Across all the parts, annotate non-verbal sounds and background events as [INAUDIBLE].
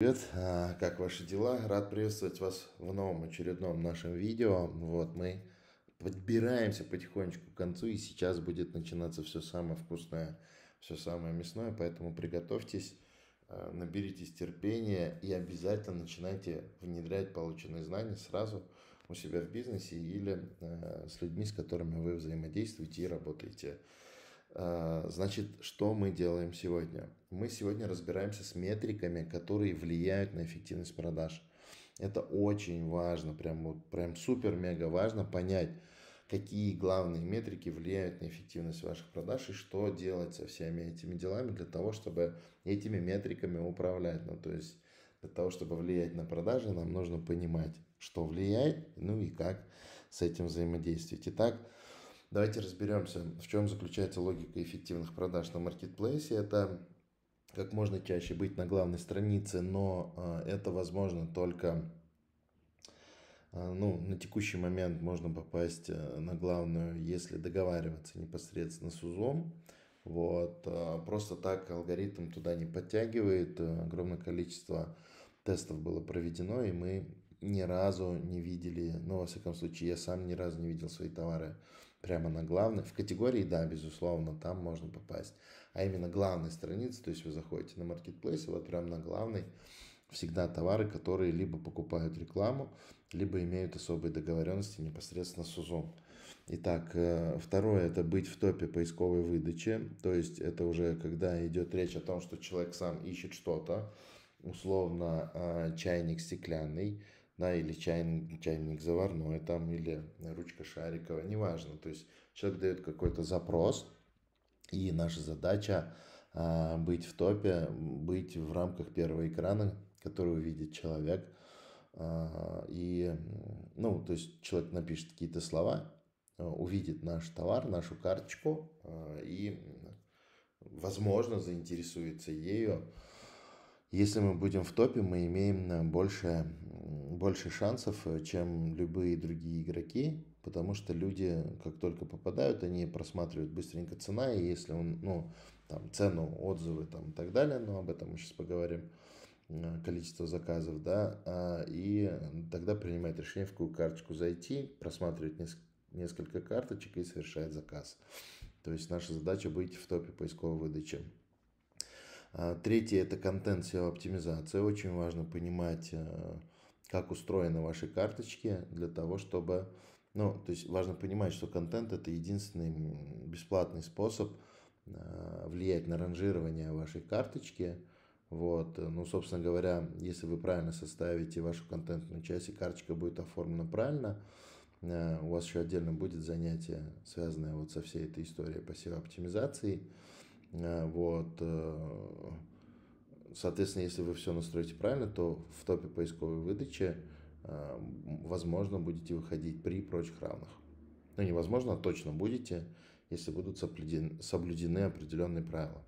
Привет, а, как ваши дела? Рад приветствовать вас в новом очередном нашем видео. Вот мы подбираемся потихонечку к концу, и сейчас будет начинаться все самое вкусное, все самое мясное, поэтому приготовьтесь, а, наберитесь терпения и обязательно начинайте внедрять полученные знания сразу у себя в бизнесе или а, с людьми, с которыми вы взаимодействуете и работаете. Э, значит, что мы делаем сегодня? Мы сегодня разбираемся с метриками, которые влияют на эффективность продаж. Это очень важно, прям, вот, прям супер-мега важно понять, какие главные метрики влияют на эффективность ваших продаж и что делать со всеми этими делами для того, чтобы этими метриками управлять. Ну, то есть для того, чтобы влиять на продажи, нам нужно понимать, что влияет, ну и как с этим взаимодействовать. Итак, Давайте разберемся, в чем заключается логика эффективных продаж на маркетплейсе. Это как можно чаще быть на главной странице, но а, это возможно только а, ну, на текущий момент можно попасть э, на главную, если договариваться непосредственно с УЗОм. Вот. А, просто так алгоритм туда не подтягивает. Огромное количество тестов было проведено, и мы ни разу не видели, ну, во всяком случае, я сам ни разу не видел свои товары прямо на главной. В категории, да, безусловно, там можно попасть. А именно главной странице то есть вы заходите на маркетплейс, и вот прямо на главной всегда товары, которые либо покупают рекламу, либо имеют особые договоренности непосредственно с узом Итак, э, второе – это быть в топе поисковой выдачи, то есть это уже когда идет речь о том, что человек сам ищет что-то, условно э, чайник стеклянный, да, или чайник, чайник заварной там, или ручка шариковая, неважно. То есть человек дает какой-то запрос, и наша задача а, быть в топе, быть в рамках первого экрана, который увидит человек. А, и, ну, то есть человек напишет какие-то слова, а, увидит наш товар, нашу карточку а, и, возможно, заинтересуется ею если мы будем в топе, мы имеем э, больше, больше шансов, э, чем любые другие игроки, потому что люди, как только попадают, они просматривают быстренько цена, и если он, ну, там, цену, отзывы там, и так далее, но об этом мы сейчас поговорим, э, количество заказов, да, а, и тогда принимает решение, в какую карточку зайти, просматривает несколько карточек и совершает заказ. То есть наша задача быть в топе поисковой выдачи. А, третье – это контент SEO-оптимизация. Очень важно понимать, э, как устроены ваши карточки для того, чтобы... Ну, то есть важно понимать, что контент – это единственный бесплатный способ э, влиять на ранжирование вашей карточки. Вот. Э, ну, собственно говоря, если вы правильно составите вашу контентную часть, и карточка будет оформлена правильно, у вас еще отдельно будет занятие, связанное вот со всей этой историей по SEO-оптимизации. оптимизации Э, вот. Э, соответственно, если вы все настроите правильно, то в топе поисковой выдачи, э, возможно, будете выходить при прочих равных. Ну, невозможно, а точно будете, если будут соблюдены, определенные правила.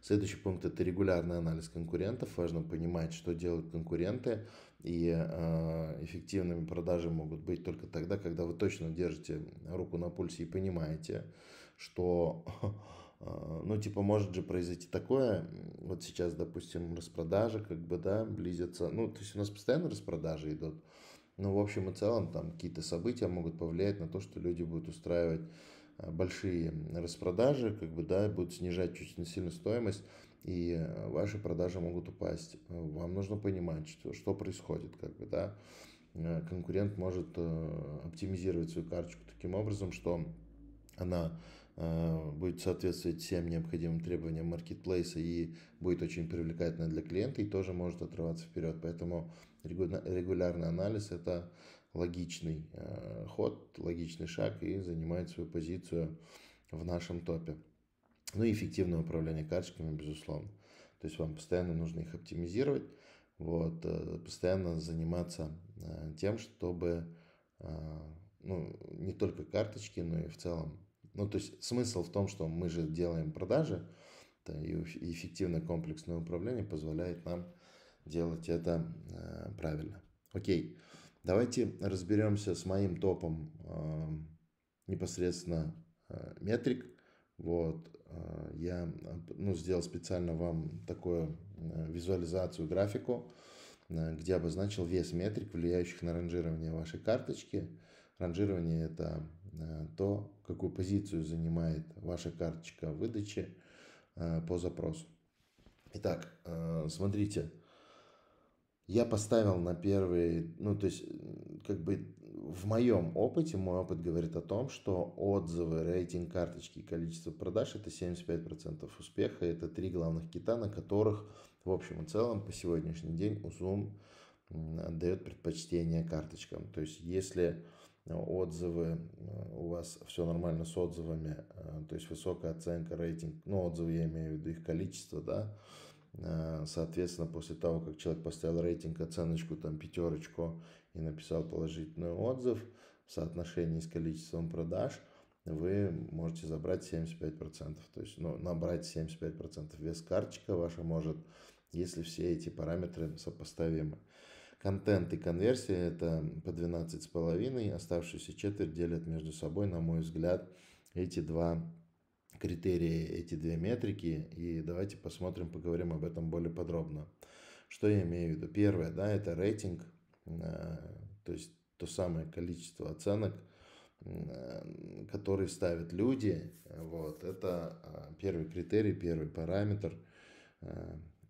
Следующий пункт – это регулярный анализ конкурентов. Важно понимать, что делают конкуренты, и эффективными продажи могут быть только тогда, когда вы точно держите руку на пульсе и понимаете, что [LAUGHS] А, ну, типа, может же произойти такое, вот сейчас, допустим, распродажа, как бы, да, близятся, ну, то есть у нас постоянно распродажи идут, но ну, в общем и целом там какие-то события могут повлиять на то, что люди будут устраивать а, большие распродажи, как бы, да, будут снижать чуть-чуть сильно стоимость, и а, ваши продажи могут упасть. Вам нужно понимать, что, что происходит, как бы, да. Конкурент может э, оптимизировать свою карточку таким образом, что она Э, будет соответствовать всем необходимым требованиям маркетплейса и будет очень привлекательно для клиента и тоже может отрываться вперед. Поэтому регулярный анализ – это логичный э, ход, логичный шаг и занимает свою позицию в нашем топе. Ну и эффективное управление карточками, безусловно. То есть вам постоянно нужно их оптимизировать, вот, э, постоянно заниматься тем, чтобы ну, не только карточки, но и в целом ну, то есть смысл в том, что мы же делаем продажи, да, и эффективное комплексное управление позволяет нам делать это э, правильно. Окей, давайте разберемся с моим топом э, непосредственно э, метрик. Вот, э, я ну, сделал специально вам такую э, визуализацию, графику, э, где обозначил весь метрик, влияющих на ранжирование вашей карточки. Ранжирование – это Э, то, какую позицию занимает ваша карточка выдачи э, по запросу. Итак, э, смотрите, я поставил на первый, ну то есть как бы в моем опыте, мой опыт говорит о том, что отзывы, рейтинг карточки и количество продаж это 75% успеха, это три главных кита, на которых в общем и целом по сегодняшний день Узум отдает предпочтение карточкам. То есть если отзывы, э, у вас все нормально с отзывами, э, то есть высокая оценка, рейтинг, ну, отзывы я имею в виду их количество, да, э, соответственно, после того, как человек поставил рейтинг, оценочку, там, пятерочку и написал положительный отзыв в соотношении с количеством продаж, вы можете забрать 75%, то есть, ну, набрать 75% вес карточка ваша может, если все эти параметры сопоставимы. Контент и конверсия – это по 12,5. Оставшуюся четверть делят между собой, на мой взгляд, эти два критерия, эти две метрики. И давайте посмотрим, поговорим об этом более подробно. Что я имею в виду? Первое, да, это рейтинг, э, то есть то самое количество оценок, э, которые ставят люди. Вот, это э, первый критерий, первый параметр,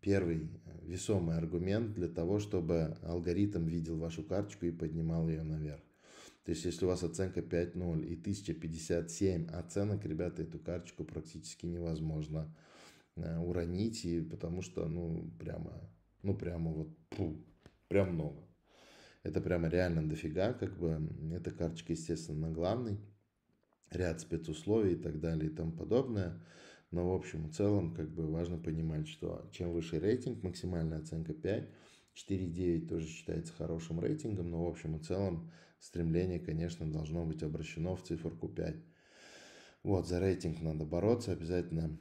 первый э, весомый аргумент для того, чтобы алгоритм видел вашу карточку и поднимал ее наверх. То есть, если у вас оценка 5.0 и 1057 оценок, ребята, эту карточку практически невозможно э, уронить, и потому что, ну, прямо, ну, прямо вот, пу, прям много. Это прямо реально дофига, как бы, эта карточка, естественно, на главный, ряд спецусловий и так далее и тому подобное. Но в общем и целом как бы важно понимать, что чем выше рейтинг, максимальная оценка 5, 4.9 тоже считается хорошим рейтингом, но в общем и целом стремление, конечно, должно быть обращено в циферку 5. Вот, за рейтинг надо бороться, обязательно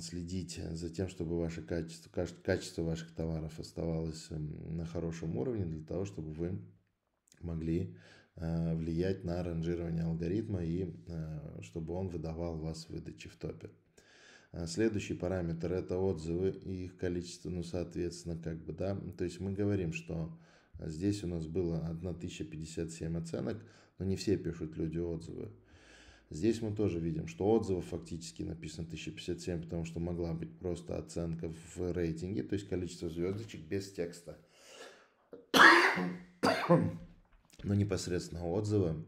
следить за тем, чтобы ваше качество, качество ваших товаров оставалось эм, на хорошем уровне для того, чтобы вы могли э, влиять на ранжирование алгоритма и э, чтобы он выдавал вас в выдаче в топе. А следующий параметр это отзывы и их количество, ну, соответственно, как бы, да, то есть мы говорим, что здесь у нас было 1057 оценок, но не все пишут люди отзывы. Здесь мы тоже видим, что отзывов фактически написано 1057, потому что могла быть просто оценка в рейтинге, то есть количество звездочек без текста. Но непосредственно отзывы,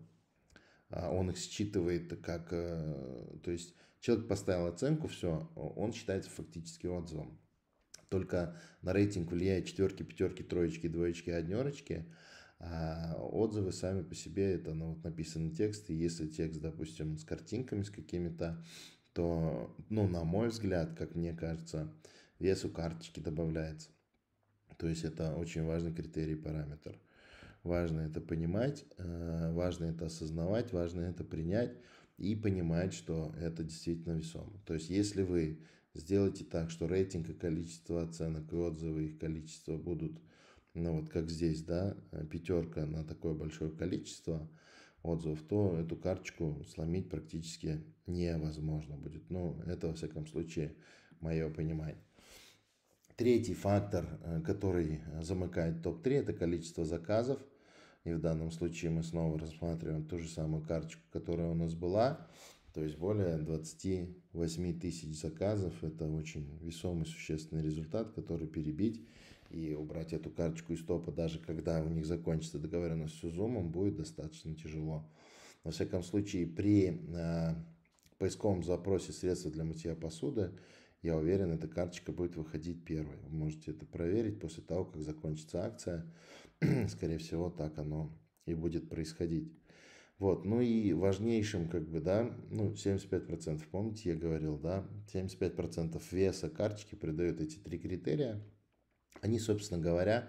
а он их считывает как, э, то есть Человек поставил оценку, все, он считается фактически отзывом. Только на рейтинг влияет четверки, пятерки, троечки, двоечки, однерочки. А отзывы сами по себе это ну, вот написанный текст. И если текст, допустим, с картинками, с какими-то, то, ну, на мой взгляд, как мне кажется, вес у карточки добавляется. То есть это очень важный критерий, параметр. Важно это понимать, э, важно это осознавать, важно это принять и понимать, что это действительно весомо. То есть, если вы сделаете так, что рейтинг и количество оценок и отзывы, их количество будут, ну вот как здесь, да, э, пятерка на такое большое количество отзывов, то эту карточку сломить практически невозможно будет. Ну, это, во всяком случае, мое понимание. Третий фактор, э, который э, замыкает топ-3, это количество заказов – и в данном случае мы снова рассматриваем ту же самую карточку, которая у нас была. То есть более 28 тысяч заказов. Это очень весомый, существенный результат, который перебить и убрать эту карточку из топа, даже когда у них закончится договоренность с Узумом, будет достаточно тяжело. Во всяком случае, при э, поисковом запросе средства для мытья посуды я уверен, эта карточка будет выходить первой. Вы можете это проверить после того, как закончится акция. [CLEARS THROAT] Скорее всего, так оно и будет происходить. Вот, ну и важнейшим, как бы, да, ну, 75%, помните, я говорил, да, 75% веса карточки придают эти три критерия. Они, собственно говоря,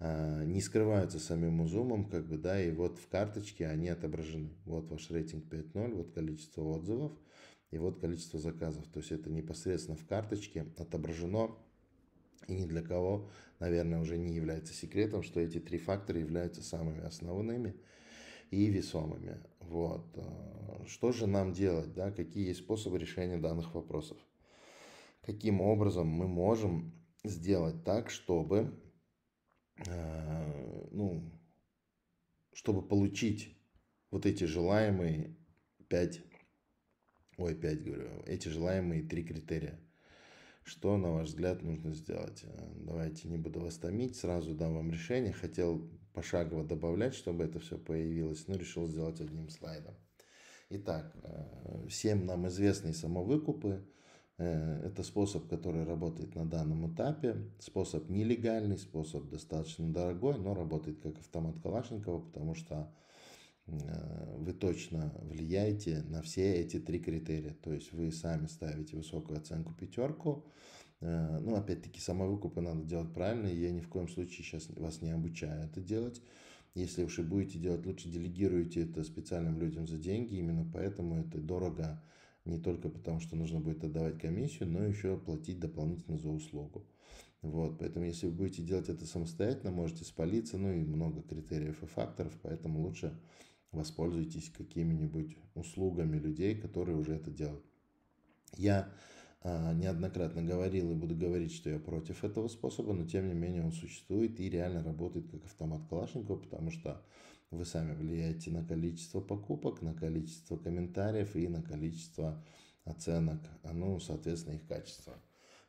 а, не скрываются самим узумом, как бы, да, и вот в карточке они отображены. Вот ваш рейтинг 5.0, вот количество отзывов, и вот количество заказов. То есть это непосредственно в карточке отображено. И ни для кого, наверное, уже не является секретом, что эти три фактора являются самыми основными и весомыми. Вот. Э, что же нам делать? Да? Какие есть способы решения данных вопросов? Каким образом мы можем сделать так, чтобы, э, ну, чтобы получить вот эти желаемые пять ой, 5 говорю, эти желаемые три критерия. Что, на ваш взгляд, нужно сделать? Э, давайте не буду вас томить, сразу дам вам решение. Хотел пошагово добавлять, чтобы это все появилось, но решил сделать одним слайдом. Итак, э, всем нам известные самовыкупы. Э, это способ, который работает на данном этапе. Способ нелегальный, способ достаточно дорогой, но работает как автомат Калашникова, потому что Э, вы точно влияете на все эти три критерия. То есть вы сами ставите высокую оценку пятерку. Э, ну, опять-таки, самовыкупы надо делать правильно. Я ни в коем случае сейчас вас не обучаю это делать. Если уж и будете делать, лучше делегируйте это специальным людям за деньги. Именно поэтому это дорого не только потому, что нужно будет отдавать комиссию, но еще платить дополнительно за услугу. Вот, поэтому если вы будете делать это самостоятельно, можете спалиться, ну и много критериев и факторов, поэтому лучше воспользуйтесь какими-нибудь услугами людей, которые уже это делают. Я а, неоднократно говорил и буду говорить, что я против этого способа, но тем не менее он существует и реально работает как автомат Калашникова, потому что вы сами влияете на количество покупок, на количество комментариев и на количество оценок, а, ну, соответственно, их качество.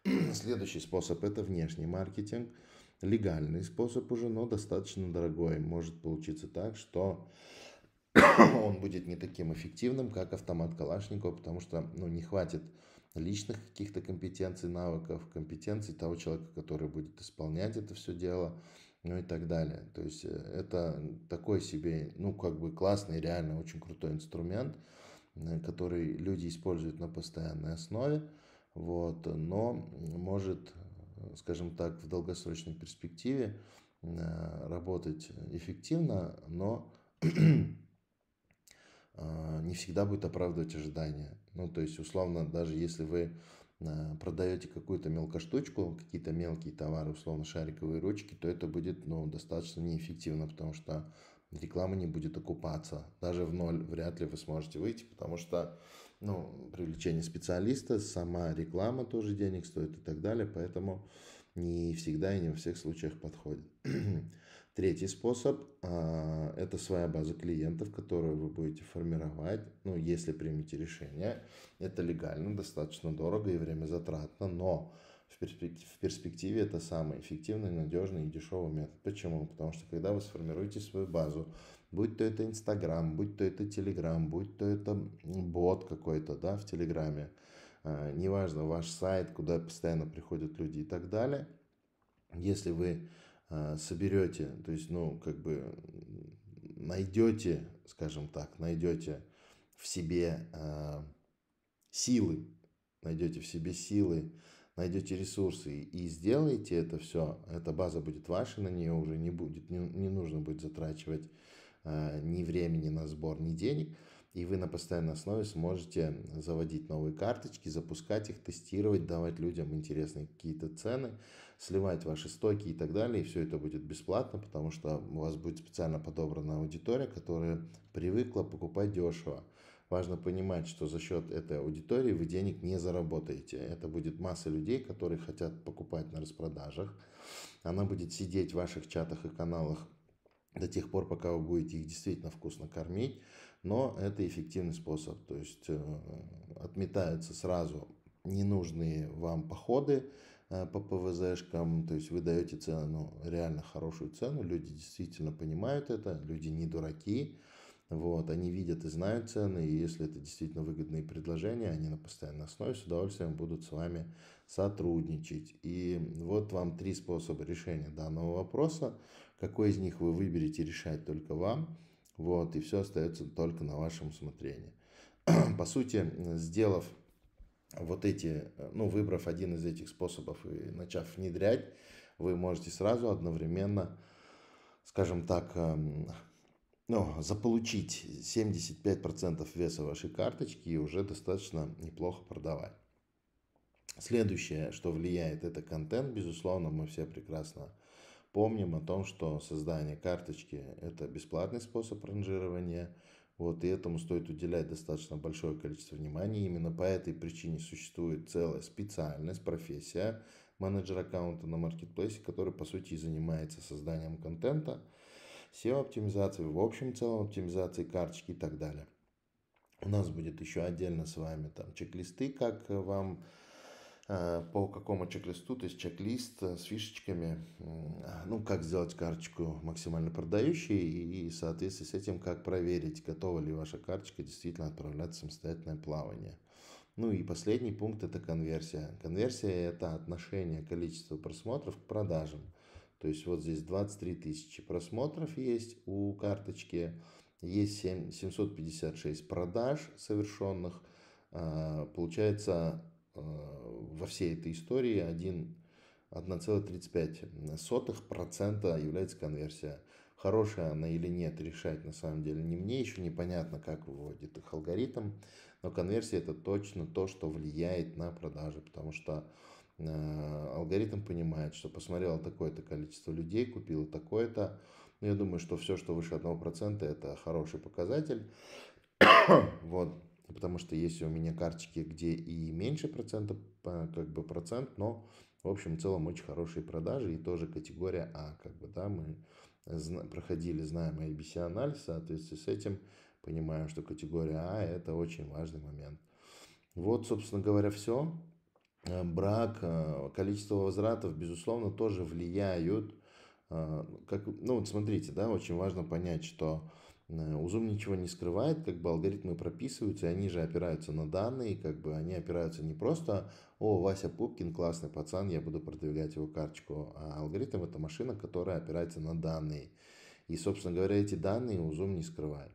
[CLEARS THROAT] Следующий способ – это внешний маркетинг. Легальный способ уже, но достаточно дорогой. Может получиться так, что [COUGHS] он будет не таким эффективным, как автомат Калашникова, потому что ну, не хватит личных каких-то компетенций, навыков, компетенций того человека, который будет исполнять это все дело, ну и так далее. То есть э, это такой себе, ну как бы классный, реально очень крутой инструмент, э, который люди используют на постоянной основе, вот, но может, скажем так, в долгосрочной перспективе э, работать эффективно, но не всегда будет оправдывать ожидания. Ну, то есть, условно, даже если вы э, продаете какую-то мелкоштучку, какие-то мелкие товары, условно шариковые ручки, то это будет ну, достаточно неэффективно, потому что реклама не будет окупаться. Даже в ноль вряд ли вы сможете выйти, потому что ну, привлечение специалиста, сама реклама тоже денег стоит и так далее, поэтому не всегда и не во всех случаях подходит. Третий способ а, это своя база клиентов, которую вы будете формировать, ну, если примете решение. Это легально, достаточно дорого и время затратно, но в перспективе, в перспективе это самый эффективный, надежный и дешевый метод. Почему? Потому что когда вы сформируете свою базу, будь то это Инстаграм, будь то это Телеграм, будь то это бот какой-то, да, в Телеграме, а, неважно, ваш сайт, куда постоянно приходят люди и так далее, если вы а, соберете, то есть, ну, как бы найдете, скажем так, найдете в себе а, силы, найдете в себе силы, найдете ресурсы и сделаете это все, эта база будет ваша, на нее уже не будет, не, не нужно будет затрачивать а, ни времени на сбор, ни денег, и вы на постоянной основе сможете заводить новые карточки, запускать их, тестировать, давать людям интересные какие-то цены, сливать ваши стоки и так далее, и все это будет бесплатно, потому что у вас будет специально подобрана аудитория, которая привыкла покупать дешево. Важно понимать, что за счет этой аудитории вы денег не заработаете. Это будет масса людей, которые хотят покупать на распродажах. Она будет сидеть в ваших чатах и каналах до тех пор, пока вы будете их действительно вкусно кормить, но это эффективный способ, то есть э, отметаются сразу ненужные вам походы, Э, по ПВЗшкам, то есть вы даете цену, ну, реально хорошую цену, люди действительно понимают это, люди не дураки, вот, они видят и знают цены, и если это действительно выгодные предложения, они на постоянной основе с удовольствием будут с вами сотрудничать. И вот вам три способа решения данного вопроса. Какой из них вы выберете, решать только вам. Вот, и все остается только на вашем усмотрении. [CLEARS THROAT] По сути, сделав вот эти, э, ну, выбрав один из этих способов и начав внедрять, вы можете сразу одновременно, скажем так, эм, ну, заполучить 75% веса вашей карточки и уже достаточно неплохо продавать. Следующее, что влияет, это контент. Безусловно, мы все прекрасно помним о том, что создание карточки – это бесплатный способ ранжирования – вот, и этому стоит уделять достаточно большое количество внимания. Именно по этой причине существует целая специальность, профессия менеджер аккаунта на маркетплейсе, который, по сути, и занимается созданием контента, SEO-оптимизацией, в общем целом оптимизацией карточки и так далее. У нас будет еще отдельно с вами там чек-листы, как вам Э, по какому чек-листу, то есть чек-лист э, с фишечками, ну, как сделать карточку максимально продающей и, в соответствии с этим, как проверить, готова ли ваша карточка действительно отправлять в самостоятельное плавание. Ну и последний пункт – это конверсия. Конверсия – это отношение количества просмотров к продажам. То есть вот здесь 23 тысячи просмотров есть у карточки, есть 7, 756 продаж совершенных. Э, получается, Э, во всей этой истории 1,35% является конверсия. Хорошая она или нет, решать на самом деле не мне, еще непонятно, как выводит их алгоритм, но конверсия это точно то, что влияет на продажи, потому что э, алгоритм понимает, что посмотрел такое-то количество людей, купило такое-то. Но ну, я думаю, что все, что выше 1% это хороший показатель. [COUGHS] вот потому что есть у меня карточки, где и меньше процента, а, как бы процент, но в общем, в целом очень хорошие продажи и тоже категория А, как бы, да, мы проходили, знаем ABC анализ, соответственно, с этим понимаем, что категория А это очень важный момент. Вот, собственно говоря, все. Э, брак, э, количество возвратов, безусловно, тоже влияют. Э, как, ну, вот смотрите, да, очень важно понять, что Э, Узум ничего не скрывает, как бы алгоритмы прописываются, и они же опираются на данные, как бы они опираются не просто «О, Вася Пупкин классный пацан, я буду продвигать его карточку», а алгоритм – это машина, которая опирается на данные. И, собственно говоря, эти данные Узум не скрывает.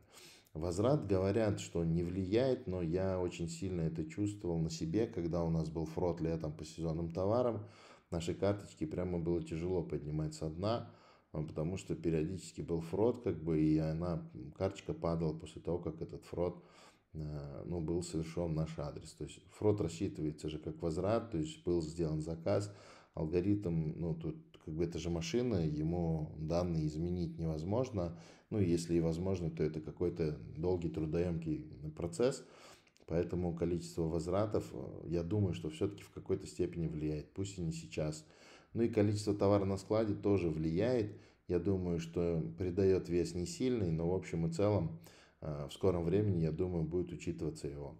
Возврат, говорят, что не влияет, но я очень сильно это чувствовал на себе, когда у нас был фрод летом по сезонным товарам, наши карточки прямо было тяжело поднимать со дна, потому что периодически был фрод, как бы, и она, карточка падала после того, как этот фрод э, ну, был совершен наш адрес. То есть фрод рассчитывается же как возврат, то есть был сделан заказ, алгоритм, ну, тут как бы это же машина, ему данные изменить невозможно, ну, если и возможно, то это какой-то долгий, трудоемкий процесс, поэтому количество возвратов, э, я думаю, что все-таки в какой-то степени влияет, пусть и не сейчас, ну и количество товара на складе тоже влияет. Я думаю, что придает вес не сильный, но в общем и целом э, в скором времени, я думаю, будет учитываться его.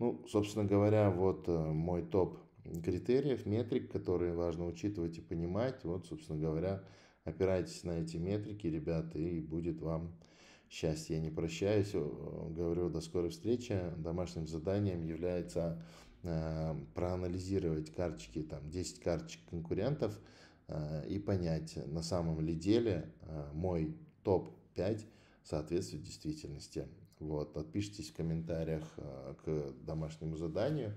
Ну, собственно говоря, вот э, мой топ критериев, метрик, которые важно учитывать и понимать. Вот, собственно говоря, опирайтесь на эти метрики, ребята, и будет вам счастье. Я не прощаюсь, э, говорю до скорой встречи. Домашним заданием является Э, проанализировать карточки, там 10 карточек конкурентов э, и понять, на самом ли деле э, мой топ-5 соответствует действительности. Вот, отпишитесь в комментариях к домашнему заданию,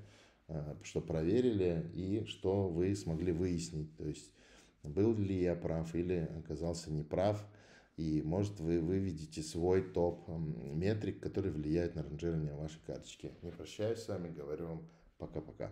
что проверили и что вы смогли выяснить. То есть, был ли я прав или оказался неправ. И, может, вы выведете свой топ метрик, который влияет на ранжирование вашей карточки. Не прощаюсь с вами, говорю вам Пока-пока.